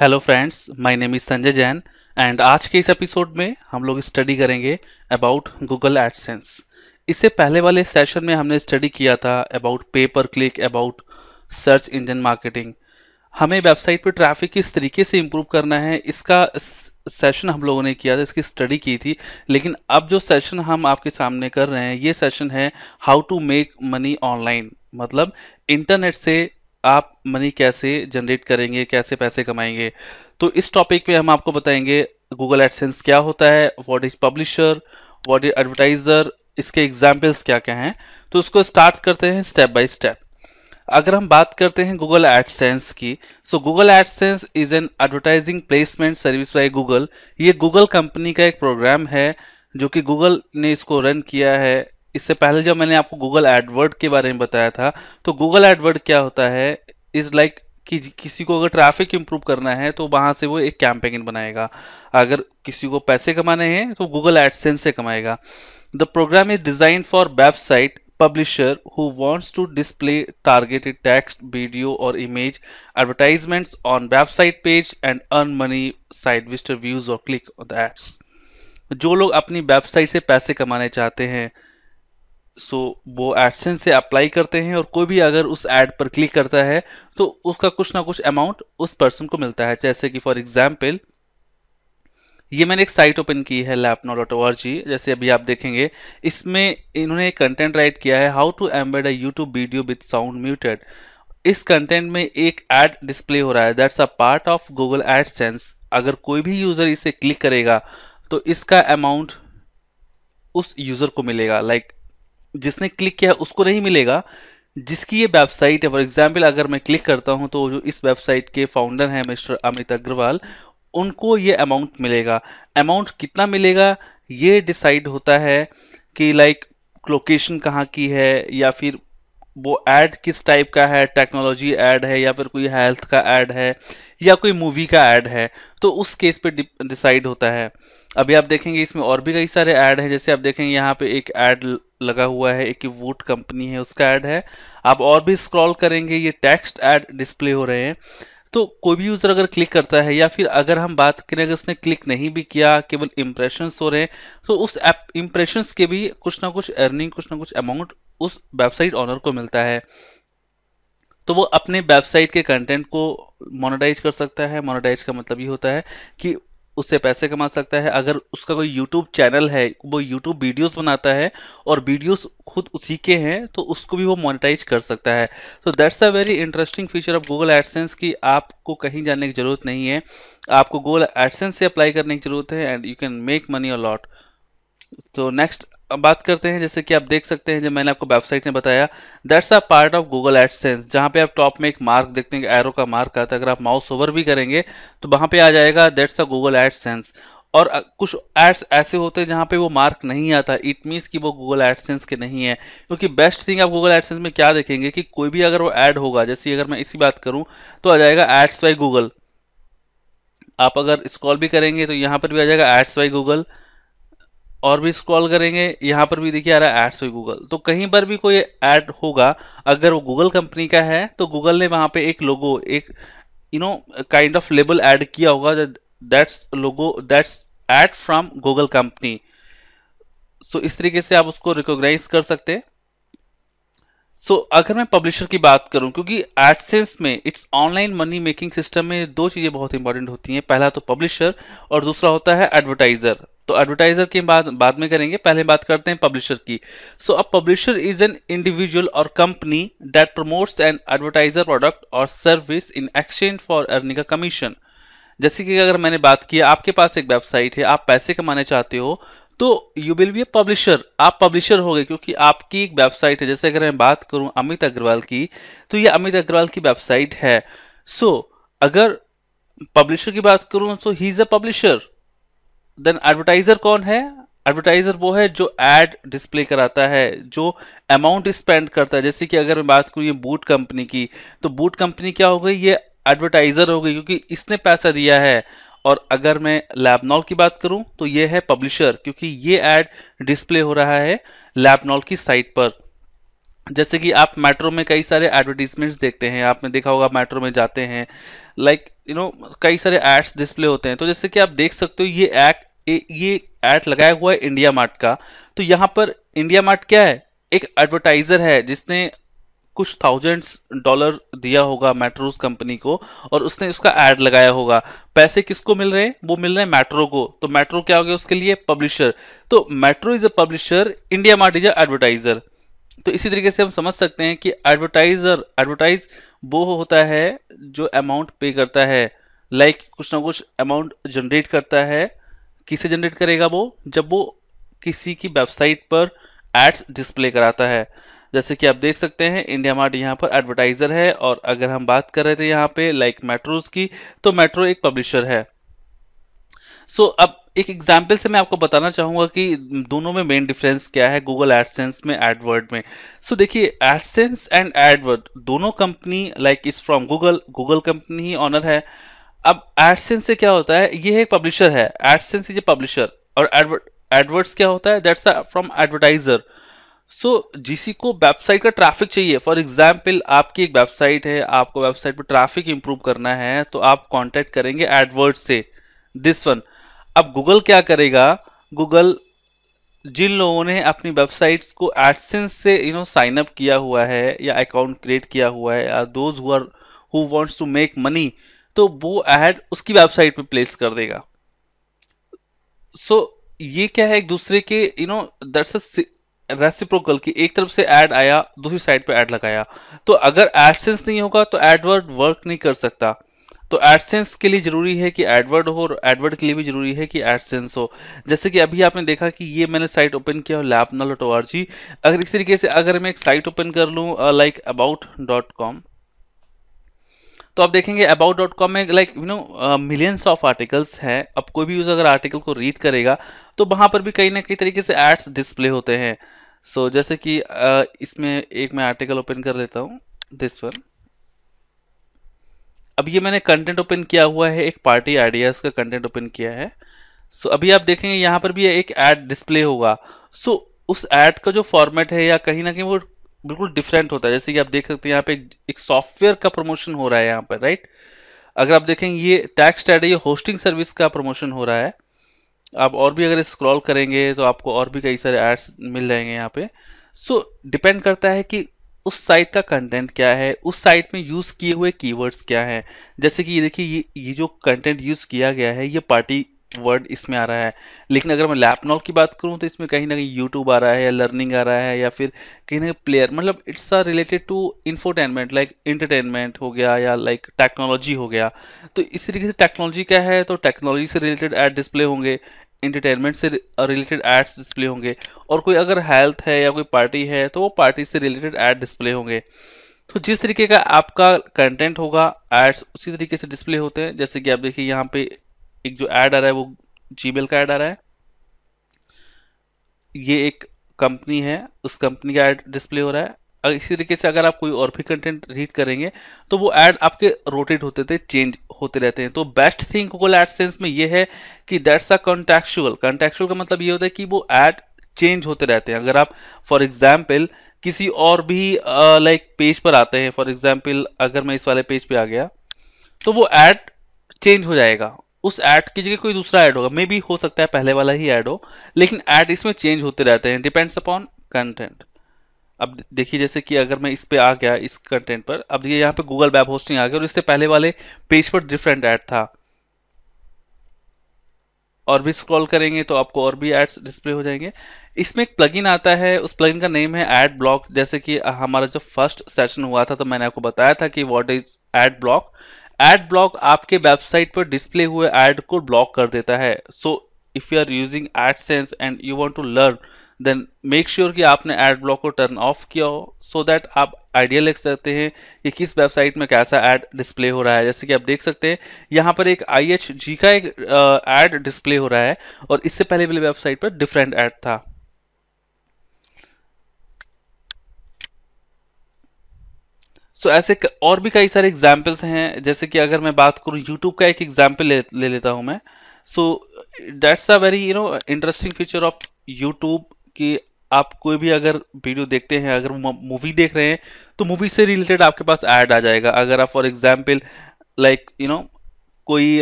Hello friends my name is Sanjay Jain and आज के इस एपिसोड में हम लोग स्टडी करेंगे अबाउट गूगल एडसेंस इससे पहले वाले सेशन में हमने स्टडी किया था about pay per click about search engine marketing हमें वेबसाइट पर ट्रैफिक किस तरीके से इम्प्रूव करना है इसका सेशन हम लोगों ने किया था इसकी स्टडी की थी लेकिन अब जो सेशन हम आपके सामने कर रहे हैं ये सेशन है how to make money online मतलब इंटरनेट से आप मनी कैसे जनरेट करेंगे कैसे पैसे कमाएंगे तो इस टॉपिक पे हम आपको बताएंगे गूगल एडसेंस क्या होता है what is publisher what is advertiser इसके एग्जाम्पल्स क्या क्या हैं तो उसको स्टार्ट करते हैं स्टेप बाय स्टेप अगर हम बात करते हैं गूगल एडसेंस की so Google AdSense is an advertising placement service by Google ये गूगल कंपनी का एक प्रोग्राम है जो कि गूगल ने इसको रन किया है इससे पहले जब मैंने आपको गूगल एडवर्ड के बारे में बताया था तो गूगल एडवर्ड क्या होता है इज़ लाइक कि किसी को अगर ट्रैफिक इम्प्रूव करना है तो वहां से वो एक कैंपेन बनाएगा अगर किसी को पैसे कमाने हैं तो गूगल एडसेंस से कमाएगा the program is design for website publisher who wants to display targeted text video और image advertisement on website page and earn money side visitor views और क्लिक ऑन द एड्स जो लोग अपनी वेबसाइट से पैसे कमाने चाहते हैं सो so, वो एडसेंस से अप्लाई करते हैं और कोई भी अगर उस एड पर क्लिक करता है तो उसका कुछ ना कुछ अमाउंट उस पर्सन को मिलता है जैसे कि फॉर एग्जाम्पल ये मैंने एक साइट ओपन की है लैपनो डॉट ओ जैसे अभी आप देखेंगे इसमें इन्होंने एक कंटेंट राइट किया है how to embed a YouTube video with sound muted इस कंटेंट में एक एड डिस्प्ले हो रहा है that's a part of Google ad अगर कोई भी यूज़र इसे क्लिक करेगा तो इसका अमाउंट उस यूज़र को मिलेगा लाइक like जिसने क्लिक किया है उसको नहीं मिलेगा जिसकी ये वेबसाइट है फॉर एग्जाम्पल अगर मैं क्लिक करता हूँ तो जो इस वेबसाइट के फाउंडर हैं मिस्टर अमित अग्रवाल उनको ये अमाउंट मिलेगा अमाउंट कितना मिलेगा ये डिसाइड होता है कि लाइक लोकेशन कहाँ की है या फिर वो ऐड किस टाइप का है टेक्नोलॉजी ऐड है या फिर कोई हेल्थ का ऐड है या कोई मूवी का ऐड है तो उस केस पे डिसाइड होता है अभी आप देखेंगे इसमें और भी कई सारे ऐड हैं जैसे आप देखेंगे यहाँ पे एक ऐड लगा हुआ है एक वोट कंपनी है उसका ऐड है आप और भी स्क्रॉल करेंगे ये टेक्स्ट ऐड डिस्प्ले हो रहे हैं तो कोई भी यूज़र अगर क्लिक करता है या फिर अगर हम बात करें अगर उसने क्लिक नहीं भी किया केवल इम्प्रेशंस हो रहे हैं तो उस ऐप इम्प्रेशंस के भी कुछ ना कुछ अर्निंग कुछ ना कुछ अमाउंट उस वेबसाइट ऑनर को मिलता है तो वो अपने वेबसाइट के कंटेंट को मोनेटाइज कर सकता है मोनेटाइज का मतलब ये होता है कि उससे पैसे कमा सकता है अगर उसका कोई यूट्यूब चैनल है वो यूट्यूब वीडियोस बनाता है और वीडियोस खुद उसी के हैं तो उसको भी वो मोनेटाइज कर सकता है तो that's a very interesting feature of Google AdSense की आपको कहीं जाने की ज़रूरत नहीं है आपको गूगल एडसेंस से अप्लाई करने की ज़रूरत है and you can make money a lot तो नेक्स्ट बात करते हैं जैसे कि आप देख सकते हैं जो मैंने आपको वेबसाइट में बताया that's a part of Google AdSense जहाँ पे आप टॉप में एक मार्क देखते हैं एरो का मार्क आता है अगर आप माउस ओवर भी करेंगे तो वहाँ पे आ जाएगा दैट्स अ गूगल एडसेंस और कुछ एड्स ऐसे होते हैं जहाँ पे वो मार्क नहीं आता इट मीन्स कि वो गूगल एडसेंस के नहीं है क्योंकि बेस्ट थिंग आप गूगल एडसेंस में क्या देखेंगे कि कोई भी अगर वो ऐड होगा जैसे अगर मैं इसी बात करूँ तो आ जाएगा एड्स बाई गूगल आप अगर स्कॉल भी करेंगे तो यहाँ पर भी आ जाएगा एड्स बाई गूगल और भी स्क्रॉल करेंगे यहाँ पर भी देखिए आ रहा है एड्स विद गूगल तो कहीं पर भी कोई ऐड होगा अगर वो गूगल कंपनी का है तो गूगल ने वहाँ पे एक लोगो एक you know kind of label add किया होगा that's logo that's ad from Google company so इस तरीके से आप उसको रिकोगनाइज कर सकते हैं सो so, अगर मैं पब्लिशर की बात करूं क्योंकि एडसेंस में it's online money making system में दो चीज़ें बहुत इंपॉर्टेंट होती हैं पहला तो पब्लिशर और दूसरा होता है एडवर्टाइज़र तो एडवर्टाइजर के बाद बाद में करेंगे पहले बात करते हैं पब्लिशर की सो अब पब्लिशर इज एन इंडिविजुअल और company that promotes an advertiser product और service in exchange for earning a commission जैसे कि अगर मैंने बात की आपके पास एक वेबसाइट है आप पैसे कमाने चाहते हो तो you will be a publisher आप पब्लिशर हो गए क्योंकि आपकी एक वेबसाइट है जैसे अगर मैं बात करूं अमित अग्रवाल की तो ये अमित अग्रवाल की वेबसाइट है सो so, अगर पब्लिशर की बात करूं तो he is a publisher then advertiser कौन है एडवर्टाइजर वो है जो एड डिस्प्ले कराता है जो अमाउंट स्पेंड करता है जैसे कि अगर मैं बात करूँ ये बूट कंपनी की तो बूट कंपनी क्या हो गई ये एडवर्टाइजर हो गई क्योंकि इसने पैसा दिया है और अगर मैं लैबनॉल की बात करूं तो ये है पब्लिशर क्योंकि ये एड डिस्प्ले हो रहा है लैबनॉल की साइट पर जैसे कि आप मेट्रो में कई सारे एडवर्टीजमेंट्स देखते हैं आपने देखा होगा मेट्रो में जाते हैं लाइक यू नो कई सारे एड्स डिस्प्ले होते हैं तो जैसे कि आप देख सकते हो ये एक्ट ये एड लगाया हुआ है इंडिया मार्ट का तो यहाँ पर इंडिया मार्ट क्या है एक एडवर्टाइज़र है जिसने कुछ थाउजेंड्स डॉलर दिया होगा मेट्रो कंपनी को और उसने उसका एड लगाया होगा पैसे किसको मिल रहे हैं वो मिल रहे हैं मेट्रो को तो मेट्रो क्या हो गया उसके लिए पब्लिशर तो Metro is a publisher IndiaMART is a advertiser तो इसी तरीके से हम समझ सकते हैं कि एडवर्टाइजर एडवर्टाइज वो होता है जो अमाउंट पे करता है लाइक like, कुछ ना कुछ अमाउंट जनरेट करता है किसे जनरेट करेगा वो जब वो किसी की वेबसाइट पर एड्स डिस्प्ले कराता है जैसे कि आप देख सकते हैं इंडिया मार्ट यहाँ पर एडवर्टाइज़र है और अगर हम बात कर रहे थे यहाँ पे लाइक मेट्रोज की तो मेट्रो एक पब्लिशर है सो so, अब एक एग्जाम्पल से मैं आपको बताना चाहूँगा कि दोनों में मेन डिफरेंस क्या है गूगल एडसेंस में एडवर्ड में सो so, देखिए एडसेंस एंड एडवर्ड दोनों company like is from Google Google company ही ऑनर है अब एडसेंस से क्या होता है ये एक पब्लिशर है एडसेंस इज ए पब्लिशर और एडवर्ड एडवर्ड्स क्या होता है that's from advertiser so so, जिसी को वेबसाइट का ट्रैफिक चाहिए फॉर एग्जाम्पल आपकी एक वेबसाइट है आपको वेबसाइट पर ट्रैफिक इंप्रूव करना है तो आप कॉन्टैक्ट करेंगे एडवर्ड से दिस वन अब गूगल क्या करेगा गूगल जिन लोगों ने अपनी वेबसाइट्स को एडसेंस से यू नो साइन अप किया हुआ है या अकाउंट क्रिएट किया हुआ है या those who who wants to make money तो वो एड उसकी वेबसाइट पे प्लेस कर देगा सो so, ये क्या है एक दूसरे के यू नो दैट्स रेसिप्रोकल की एक तरफ से ऐड आया दूसरी साइड पे ऐड लगाया तो अगर एडसेंस नहीं होगा तो एडवर्ड वर्क नहीं कर सकता तो एडसेंस के लिए ज़रूरी है कि एडवर्ड हो और एडवर्ड के लिए भी ज़रूरी है कि एडसेंस हो जैसे कि अभी आपने देखा कि ये मैंने साइट ओपन किया हो lap dot O R G अगर इस तरीके से अगर मैं एक साइट ओपन कर लूँ लाइक अबाउट डॉट कॉम तो आप देखेंगे अबाउट डॉट कॉम में like you know millions of articles हैं अब कोई भी यूज़ अगर आर्टिकल को रीड करेगा तो वहाँ पर भी कहीं ना कहीं तरीके से एड्स डिस्प्ले होते हैं सो so, जैसे कि इसमें एक मैं आर्टिकल ओपन कर लेता हूँ दिस वन अब ये मैंने कंटेंट ओपन किया हुआ है एक पार्टी आइडियाज का कंटेंट ओपन किया है सो so, अभी आप देखेंगे यहाँ पर भी एक ऐड डिस्प्ले होगा सो so, उस एड का जो फॉर्मेट है या कहीं ना कहीं वो बिल्कुल डिफरेंट होता है जैसे कि आप देख सकते हैं यहाँ पे एक सॉफ्टवेयर का प्रमोशन हो रहा है यहाँ पर राइट अगर आप देखेंगे ये टैक्स एड है ये होस्टिंग सर्विस का प्रमोशन हो रहा है आप और भी अगर स्क्रॉल करेंगे तो आपको और भी कई सारे एड्स मिल जाएंगे यहाँ पे सो so, डिपेंड करता है कि उस साइट का कंटेंट क्या है उस साइट में यूज़ किए हुए कीवर्ड्स क्या हैं जैसे कि ये देखिए ये ये जो कंटेंट यूज़ किया गया है ये पार्टी वर्ड इसमें आ रहा है लेकिन अगर मैं लैपनॉल की बात करूँ तो इसमें कहीं ना कहीं यूट्यूब आ रहा है या लर्निंग आ रहा है या फिर कहीं ना कहीं प्लेयर मतलब it's are related to infotainment like entertainment हो गया या लाइक like, टेक्नोलॉजी हो गया तो इस तरीके से टेक्नोलॉजी क्या है तो टेक्नोलॉजी से रिलेटेड एड डिस्प्ले होंगे इंटरटेनमेंट से रिलेटेड एड्स डिस्प्ले होंगे और कोई अगर हेल्थ है या कोई पार्टी है तो वो पार्टी से रिलेटेड एड डिस्प्ले होंगे तो जिस तरीके का आपका कंटेंट होगा एड्स उसी तरीके से डिस्प्ले होते हैं जैसे कि आप देखिए यहाँ पे एक जो ऐड आ रहा है वो जी का ऐड आ रहा है ये एक कंपनी है उस कंपनी का ऐड डिस्प्ले हो रहा है अगर इसी तरीके से अगर आप कोई और भी कंटेंट रीड करेंगे तो वो ऐड आपके रोटेट होते थे चेंज होते रहते हैं तो बेस्ट थिंग गूगल एडसेंस में ये है कि दैट्स अ कॉन्टेक्चुअल कॉन्टेक्चुअल का मतलब ये होता है कि वो ऐड चेंज होते रहते हैं अगर आप फॉर एग्जाम्पल किसी और भी लाइक uh, पेज पर आते हैं फॉर एग्जाम्पल अगर मैं इस वाले पेज पर पे आ गया तो वो ऐड चेंज हो जाएगा उस ऐड की जगह कोई दूसरा ऐड होगा मे भी हो सकता है पहले वाला ही ऐड हो लेकिन ऐड इसमें चेंज होते रहते हैं डिपेंड्स अपॉन कंटेंट अब देखिए जैसे कि अगर मैं इस पे आ गया इस कंटेंट पर अब ये यहाँ पे गूगल वेब होस्टिंग आ गया और इससे पहले वाले पेज पर डिफरेंट ऐड था और भी स्क्रॉल करेंगे तो आपको और भी एड्स डिस्प्ले हो जाएंगे इसमें एक प्लगइन आता है उस प्लगइन का नेम है एड ब्लॉक जैसे कि हमारा जो फर्स्ट सेशन हुआ था तो मैंने आपको बताया था कि what is ad block ad block आपके वेबसाइट पर डिस्प्ले हुए एड को ब्लॉक कर देता है so if you are using AdSense and you want to learn then make sure कि आपने एड ब्लॉक को टर्न ऑफ किया हो सो so दैट आप आइडिया लिख सकते हैं कि किस वेबसाइट में कैसा एड डिस्प्ले हो रहा है जैसे कि आप देख सकते हैं यहाँ पर एक आई का एक एड डिस्प्ले हो रहा है और इससे पहले वाली वेबसाइट पर डिफरेंट ऐड था सो so, ऐसे और भी कई सारे एग्जाम्पल्स हैं जैसे कि अगर मैं बात करूँ यूट्यूब का एक एग्जाम्पल ले, ले लेता हूँ मैं so that's a very you know interesting feature of YouTube कि आप कोई भी अगर वीडियो देखते हैं अगर मूवी देख रहे हैं तो मूवी से रिलेटेड आपके पास ऐड आ जाएगा अगर आप for example like you know कोई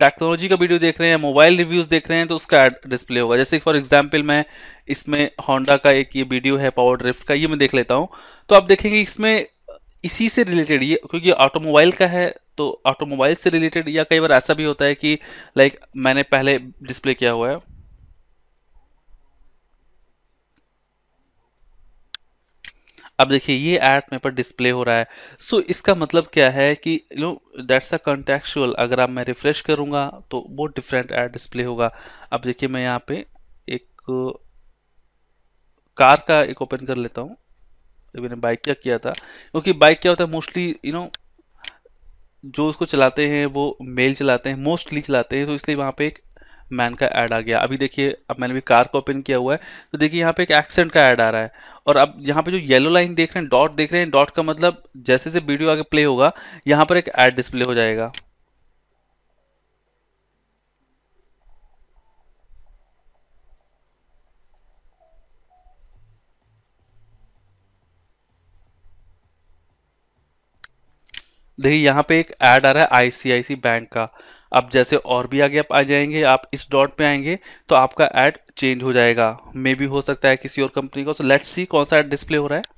टेक्नोलॉजी का वीडियो देख रहे हैं मोबाइल रिव्यूज़ देख रहे हैं तो उसका एड डिस्प्ले होगा जैसे फॉर एग्जाम्पल मैं इसमें होंडा का एक ये वीडियो है पावर ड्रिफ्ट का ये मैं देख लेता हूँ तो आप देखेंगे इसमें इसी से रिलेटेड ये क्योंकि ऑटोमोबाइल का है तो ऑटोमोबाइल से रिलेटेड या कई बार ऐसा भी होता है कि लाइक मैंने पहले डिस्प्ले किया हुआ है अब देखिए ये एड मेरे पर डिस्प्ले हो रहा है सो so, इसका मतलब क्या है कि you know that's a contextual अगर आप मैं रिफ्रेश करूँगा तो वो डिफरेंट एड डिस्प्ले होगा अब देखिए मैं यहाँ पे एक कार का एक ओपन कर लेता हूँ जब तो मैंने बाइक का किया था क्योंकि बाइक क्या होता है मोस्टली यू नो जो उसको चलाते हैं वो मेल चलाते हैं मोस्टली चलाते हैं तो इसलिए वहाँ पे एक मैन का ऐड आ गया अभी देखिए अब मैंने भी कार को ओपन किया हुआ है तो देखिए यहाँ पे एक एक्सीडेंट का ऐड आ रहा है और अब यहाँ पे जो येलो लाइन देख रहे हैं डॉट देख रहे हैं डॉट का मतलब जैसे जैसे वीडियो आगे प्ले होगा यहाँ पर एक ऐड डिस्प्ले हो जाएगा देखिए यहाँ पे एक ऐड आ रहा है आईसीआईसी बैंक का अब जैसे और भी आगे आप आ जाएंगे आप इस डॉट पे आएंगे तो आपका ऐड चेंज हो जाएगा मे भी हो सकता है किसी और कंपनी का सो लेट्स सी कौन सा ऐड डिस्प्ले हो रहा है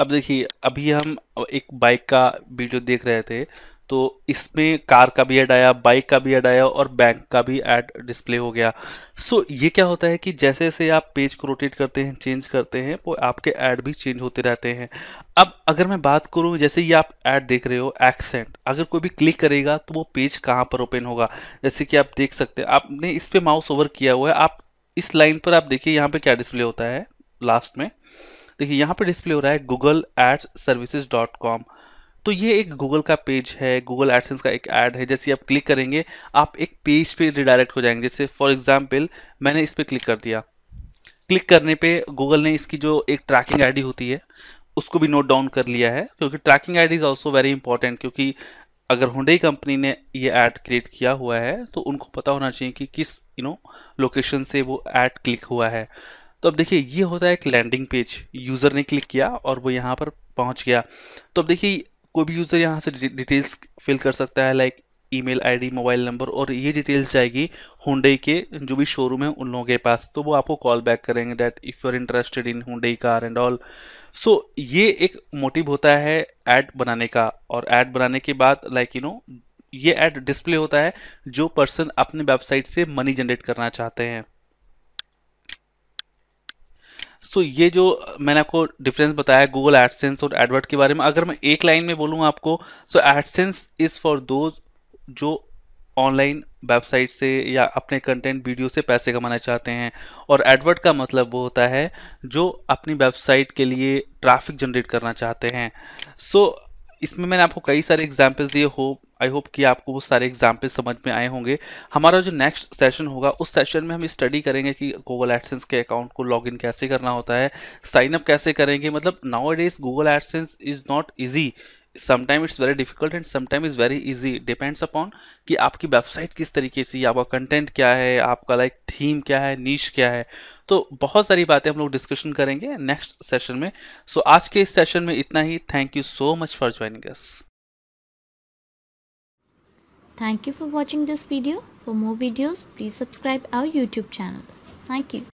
अब देखिए अभी हम एक बाइक का वीडियो देख रहे थे तो इसमें कार का भी ऐड आया बाइक का भी ऐड आया और बैंक का भी ऐड डिस्प्ले हो गया सो so, ये क्या होता है कि जैसे जैसे आप पेज को रोटेट करते हैं चेंज करते हैं वो आपके ऐड भी चेंज होते रहते हैं अब अगर मैं बात करूं जैसे ये आप ऐड देख रहे हो एक्सेंट अगर कोई भी क्लिक करेगा तो वो पेज कहाँ पर ओपन होगा जैसे कि आप देख सकते हैं आपने इस पर माउस ओवर किया हुआ है आप इस लाइन पर आप देखिए यहाँ पर क्या डिस्प्ले होता है लास्ट में देखिए यहाँ पे डिस्प्ले हो रहा है Google ads services dot com तो ये एक गूगल का पेज है गूगल एडसेंस का एक ऐड है जैसे आप क्लिक करेंगे आप एक पेज पे रिडायरेक्ट हो जाएंगे जैसे फॉर एग्जाम्पल मैंने इस पर क्लिक कर दिया क्लिक करने पे गूगल ने इसकी जो एक ट्रैकिंग आईडी होती है उसको भी नोट डाउन कर लिया है क्योंकि tracking I is also very important क्योंकि अगर हुडई कंपनी ने ये ऐड क्रिएट किया हुआ है तो उनको पता होना चाहिए कि किस यू नो लोकेशन से वो ऐड क्लिक हुआ है तो अब देखिए ये होता है एक लैंडिंग पेज यूज़र ने क्लिक किया और वो यहाँ पर पहुँच गया तो अब देखिए कोई भी यूज़र यहाँ से डिटेल्स फिल कर सकता है like email ID mobile number और ये डिटेल्स जाएगी हुडई के जो भी शोरूम है उन लोगों के पास तो वो आपको कॉल बैक करेंगे that if you are interested in Hyundai car and also ये एक मोटिव होता है ऐड बनाने का और ऐड बनाने के बाद लाइक यू नो ये ऐड डिस्प्ले होता है जो पर्सन अपने वेबसाइट से मनी जनरेट करना चाहते हैं सो ये जो मैंने आपको डिफरेंस बताया गूगल एडसेंस और एडवर्ड के बारे में अगर मैं एक लाइन में बोलूँ आपको सो एडसेंस इज़ फॉर दो जो ऑनलाइन वेबसाइट से या अपने कंटेंट वीडियो से पैसे कमाना चाहते हैं और एडवर्ट का मतलब वो होता है जो अपनी वेबसाइट के लिए ट्रैफिक जनरेट करना चाहते हैं सो so, इसमें मैंने आपको कई सारे एग्जांपल्स दिए होप आई होप कि आपको वो सारे एग्जाम्पल समझ में आए होंगे हमारा जो नेक्स्ट सेशन होगा उस सेशन में हम स्टडी करेंगे कि गूगल एडसेंस के अकाउंट को लॉग कैसे करना होता है साइन अप कैसे करेंगे मतलब now days Google AdSense is not easy sometime it's very difficult and sometime is very easy depends upon कि आपकी वेबसाइट किस तरीके से आपका कंटेंट क्या है आपका लाइक like, थीम क्या है नीच क्या है तो बहुत सारी बातें हम लोग डिस्कशन करेंगे नेक्स्ट सेशन में सो so, आज के इस सेशन में इतना ही thank you so much for joining us Thank you for watching this video. For more videos, please subscribe our YouTube channel. Thank you.